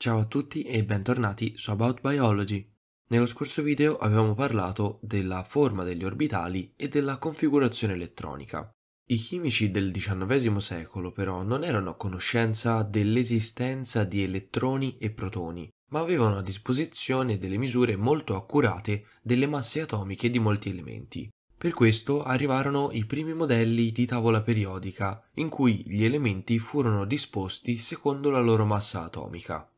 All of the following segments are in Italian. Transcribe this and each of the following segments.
Ciao a tutti e bentornati su About Biology. Nello scorso video avevamo parlato della forma degli orbitali e della configurazione elettronica. I chimici del XIX secolo però non erano a conoscenza dell'esistenza di elettroni e protoni, ma avevano a disposizione delle misure molto accurate delle masse atomiche di molti elementi. Per questo arrivarono i primi modelli di tavola periodica, in cui gli elementi furono disposti secondo la loro massa atomica.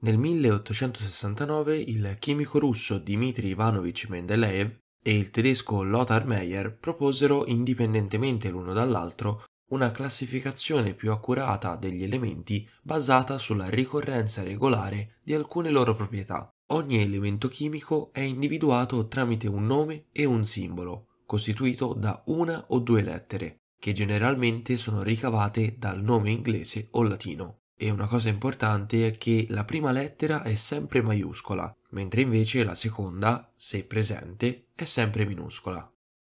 Nel 1869 il chimico russo Dmitri Ivanovich Mendeleev e il tedesco Lothar Meyer proposero indipendentemente l'uno dall'altro una classificazione più accurata degli elementi basata sulla ricorrenza regolare di alcune loro proprietà. Ogni elemento chimico è individuato tramite un nome e un simbolo, costituito da una o due lettere, che generalmente sono ricavate dal nome inglese o latino. E una cosa importante è che la prima lettera è sempre maiuscola, mentre invece la seconda, se presente, è sempre minuscola.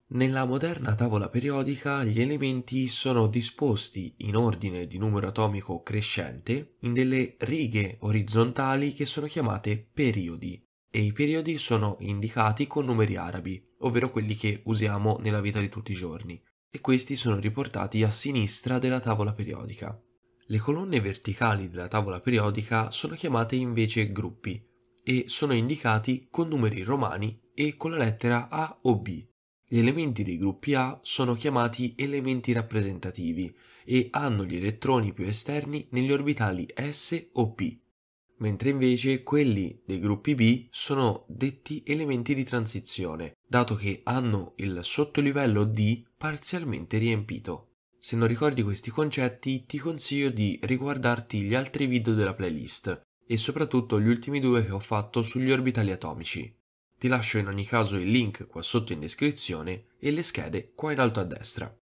Nella moderna tavola periodica gli elementi sono disposti in ordine di numero atomico crescente in delle righe orizzontali che sono chiamate periodi e i periodi sono indicati con numeri arabi, ovvero quelli che usiamo nella vita di tutti i giorni, e questi sono riportati a sinistra della tavola periodica. Le colonne verticali della tavola periodica sono chiamate invece gruppi e sono indicati con numeri romani e con la lettera A o B. Gli elementi dei gruppi A sono chiamati elementi rappresentativi e hanno gli elettroni più esterni negli orbitali S o P, mentre invece quelli dei gruppi B sono detti elementi di transizione, dato che hanno il sottolivello D parzialmente riempito. Se non ricordi questi concetti, ti consiglio di riguardarti gli altri video della playlist e soprattutto gli ultimi due che ho fatto sugli orbitali atomici. Ti lascio in ogni caso il link qua sotto in descrizione e le schede qua in alto a destra.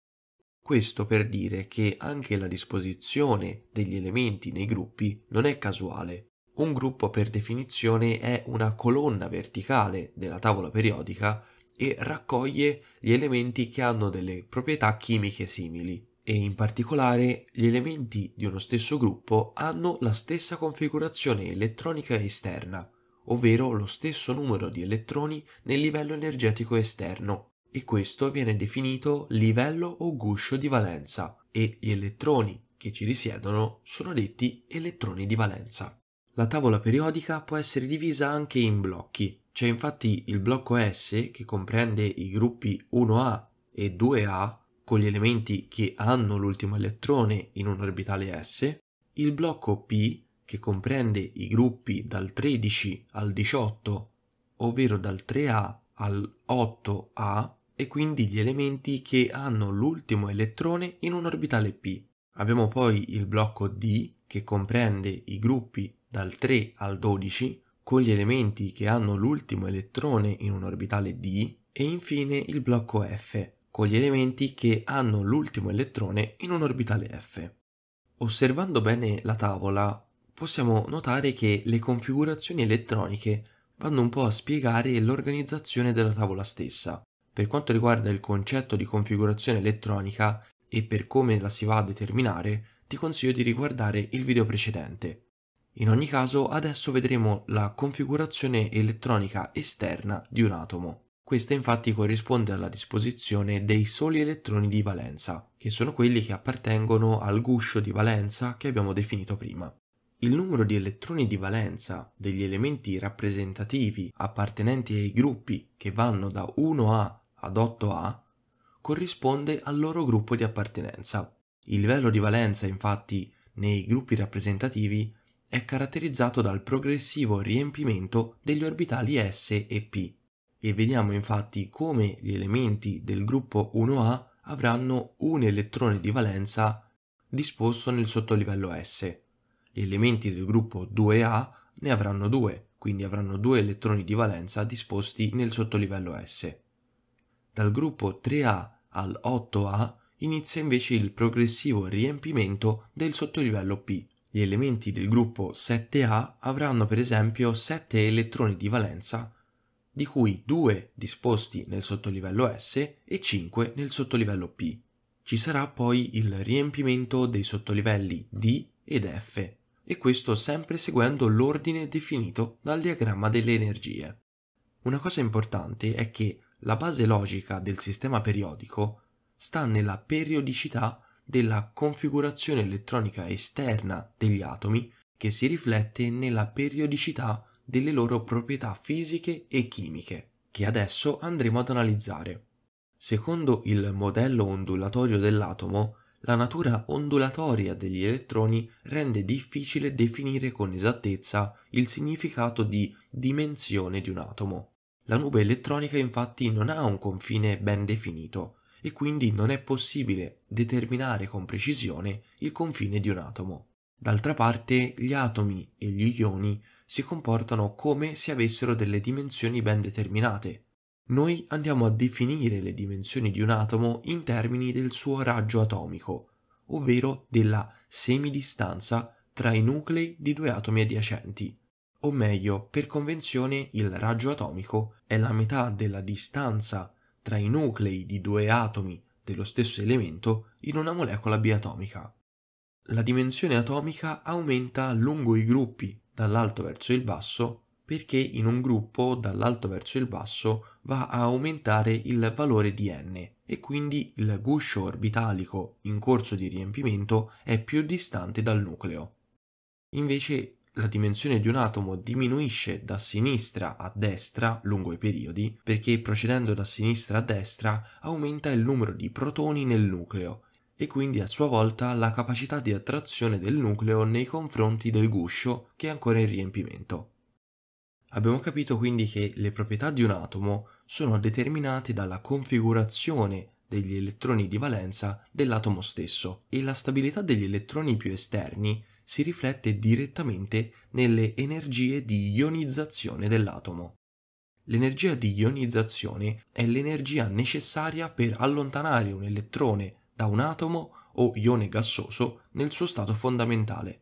Questo per dire che anche la disposizione degli elementi nei gruppi non è casuale. Un gruppo per definizione è una colonna verticale della tavola periodica e raccoglie gli elementi che hanno delle proprietà chimiche simili, e in particolare gli elementi di uno stesso gruppo hanno la stessa configurazione elettronica esterna, ovvero lo stesso numero di elettroni nel livello energetico esterno, e questo viene definito livello o guscio di valenza, e gli elettroni che ci risiedono sono detti elettroni di valenza. La tavola periodica può essere divisa anche in blocchi. C'è infatti il blocco S che comprende i gruppi 1A e 2A con gli elementi che hanno l'ultimo elettrone in un orbitale S, il blocco P, che comprende i gruppi dal 13 al 18, ovvero dal 3A al 8A, e quindi gli elementi che hanno l'ultimo elettrone in un orbitale P. Abbiamo poi il blocco D, che comprende i gruppi dal 3 al 12, con gli elementi che hanno l'ultimo elettrone in un orbitale D, e infine il blocco F, con gli elementi che hanno l'ultimo elettrone in un orbitale f. Osservando bene la tavola, possiamo notare che le configurazioni elettroniche vanno un po' a spiegare l'organizzazione della tavola stessa. Per quanto riguarda il concetto di configurazione elettronica e per come la si va a determinare, ti consiglio di riguardare il video precedente. In ogni caso, adesso vedremo la configurazione elettronica esterna di un atomo. Questa infatti corrisponde alla disposizione dei soli elettroni di valenza, che sono quelli che appartengono al guscio di valenza che abbiamo definito prima. Il numero di elettroni di valenza degli elementi rappresentativi appartenenti ai gruppi che vanno da 1A ad 8A corrisponde al loro gruppo di appartenenza. Il livello di valenza infatti nei gruppi rappresentativi è caratterizzato dal progressivo riempimento degli orbitali S e P e vediamo infatti come gli elementi del gruppo 1A avranno un elettrone di valenza disposto nel sottolivello S. Gli elementi del gruppo 2A ne avranno due, quindi avranno due elettroni di valenza disposti nel sottolivello S. Dal gruppo 3A al 8A inizia invece il progressivo riempimento del sottolivello P. Gli elementi del gruppo 7A avranno per esempio 7 elettroni di valenza di cui 2 disposti nel sottolivello S e 5 nel sottolivello P. Ci sarà poi il riempimento dei sottolivelli D ed F, e questo sempre seguendo l'ordine definito dal diagramma delle energie. Una cosa importante è che la base logica del sistema periodico sta nella periodicità della configurazione elettronica esterna degli atomi che si riflette nella periodicità delle loro proprietà fisiche e chimiche, che adesso andremo ad analizzare. Secondo il modello ondulatorio dell'atomo, la natura ondulatoria degli elettroni rende difficile definire con esattezza il significato di dimensione di un atomo. La nube elettronica infatti non ha un confine ben definito e quindi non è possibile determinare con precisione il confine di un atomo. D'altra parte, gli atomi e gli ioni si comportano come se avessero delle dimensioni ben determinate. Noi andiamo a definire le dimensioni di un atomo in termini del suo raggio atomico, ovvero della semidistanza tra i nuclei di due atomi adiacenti. O meglio, per convenzione, il raggio atomico è la metà della distanza tra i nuclei di due atomi dello stesso elemento in una molecola biatomica. La dimensione atomica aumenta lungo i gruppi, dall'alto verso il basso, perché in un gruppo dall'alto verso il basso va a aumentare il valore di n e quindi il guscio orbitalico in corso di riempimento è più distante dal nucleo. Invece la dimensione di un atomo diminuisce da sinistra a destra lungo i periodi perché procedendo da sinistra a destra aumenta il numero di protoni nel nucleo e quindi a sua volta la capacità di attrazione del nucleo nei confronti del guscio che è ancora in riempimento. Abbiamo capito quindi che le proprietà di un atomo sono determinate dalla configurazione degli elettroni di valenza dell'atomo stesso e la stabilità degli elettroni più esterni si riflette direttamente nelle energie di ionizzazione dell'atomo. L'energia di ionizzazione è l'energia necessaria per allontanare un elettrone da un atomo o ione gassoso nel suo stato fondamentale.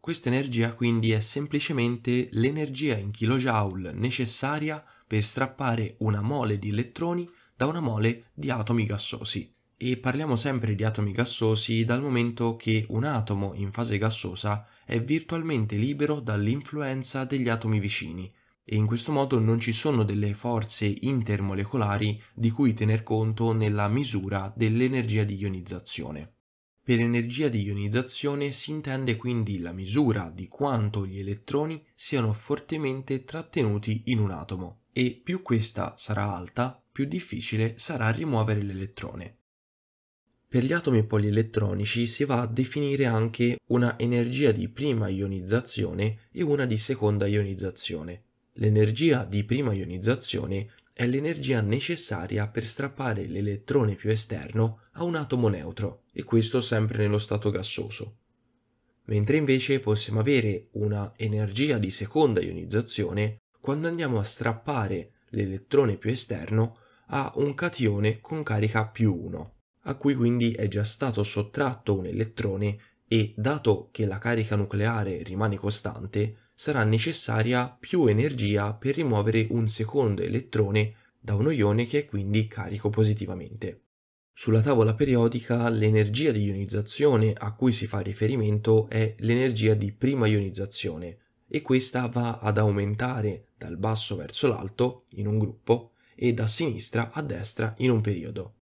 Questa energia quindi è semplicemente l'energia in kJ necessaria per strappare una mole di elettroni da una mole di atomi gassosi. E parliamo sempre di atomi gassosi dal momento che un atomo in fase gassosa è virtualmente libero dall'influenza degli atomi vicini, e in questo modo non ci sono delle forze intermolecolari di cui tener conto nella misura dell'energia di ionizzazione. Per energia di ionizzazione si intende quindi la misura di quanto gli elettroni siano fortemente trattenuti in un atomo e più questa sarà alta, più difficile sarà rimuovere l'elettrone. Per gli atomi polielettronici si va a definire anche una energia di prima ionizzazione e una di seconda ionizzazione, L'energia di prima ionizzazione è l'energia necessaria per strappare l'elettrone più esterno a un atomo neutro, e questo sempre nello stato gassoso. Mentre invece possiamo avere una energia di seconda ionizzazione quando andiamo a strappare l'elettrone più esterno a un catione con carica più 1, a cui quindi è già stato sottratto un elettrone e dato che la carica nucleare rimane costante, sarà necessaria più energia per rimuovere un secondo elettrone da uno ione che è quindi carico positivamente. Sulla tavola periodica l'energia di ionizzazione a cui si fa riferimento è l'energia di prima ionizzazione e questa va ad aumentare dal basso verso l'alto in un gruppo e da sinistra a destra in un periodo.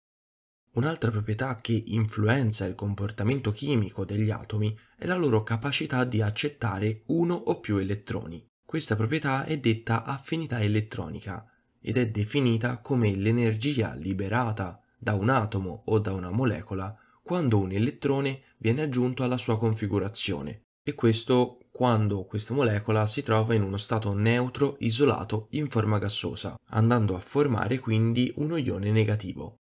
Un'altra proprietà che influenza il comportamento chimico degli atomi è la loro capacità di accettare uno o più elettroni. Questa proprietà è detta affinità elettronica ed è definita come l'energia liberata da un atomo o da una molecola quando un elettrone viene aggiunto alla sua configurazione e questo quando questa molecola si trova in uno stato neutro isolato in forma gassosa, andando a formare quindi uno ione negativo.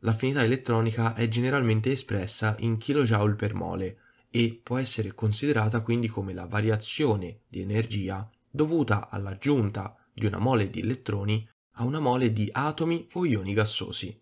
L'affinità elettronica è generalmente espressa in kJ per mole e può essere considerata quindi come la variazione di energia dovuta all'aggiunta di una mole di elettroni a una mole di atomi o ioni gassosi.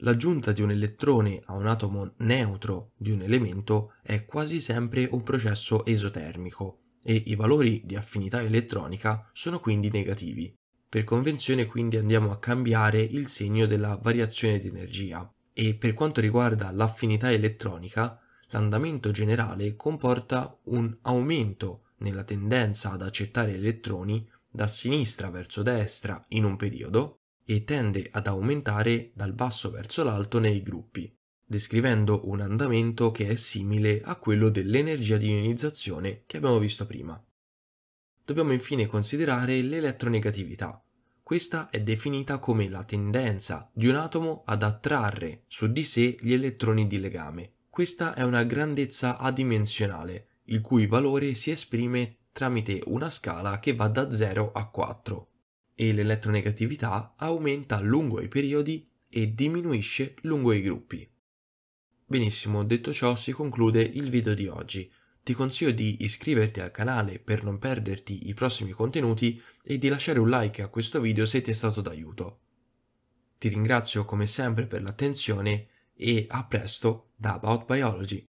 L'aggiunta di un elettrone a un atomo neutro di un elemento è quasi sempre un processo esotermico e i valori di affinità elettronica sono quindi negativi. Per convenzione quindi andiamo a cambiare il segno della variazione di energia e per quanto riguarda l'affinità elettronica, l'andamento generale comporta un aumento nella tendenza ad accettare elettroni da sinistra verso destra in un periodo e tende ad aumentare dal basso verso l'alto nei gruppi, descrivendo un andamento che è simile a quello dell'energia di ionizzazione che abbiamo visto prima. Dobbiamo infine considerare l'elettronegatività. Questa è definita come la tendenza di un atomo ad attrarre su di sé gli elettroni di legame. Questa è una grandezza adimensionale, il cui valore si esprime tramite una scala che va da 0 a 4 e l'elettronegatività aumenta lungo i periodi e diminuisce lungo i gruppi. Benissimo, detto ciò si conclude il video di oggi ti consiglio di iscriverti al canale per non perderti i prossimi contenuti e di lasciare un like a questo video se ti è stato d'aiuto. Ti ringrazio come sempre per l'attenzione e a presto da About Biology.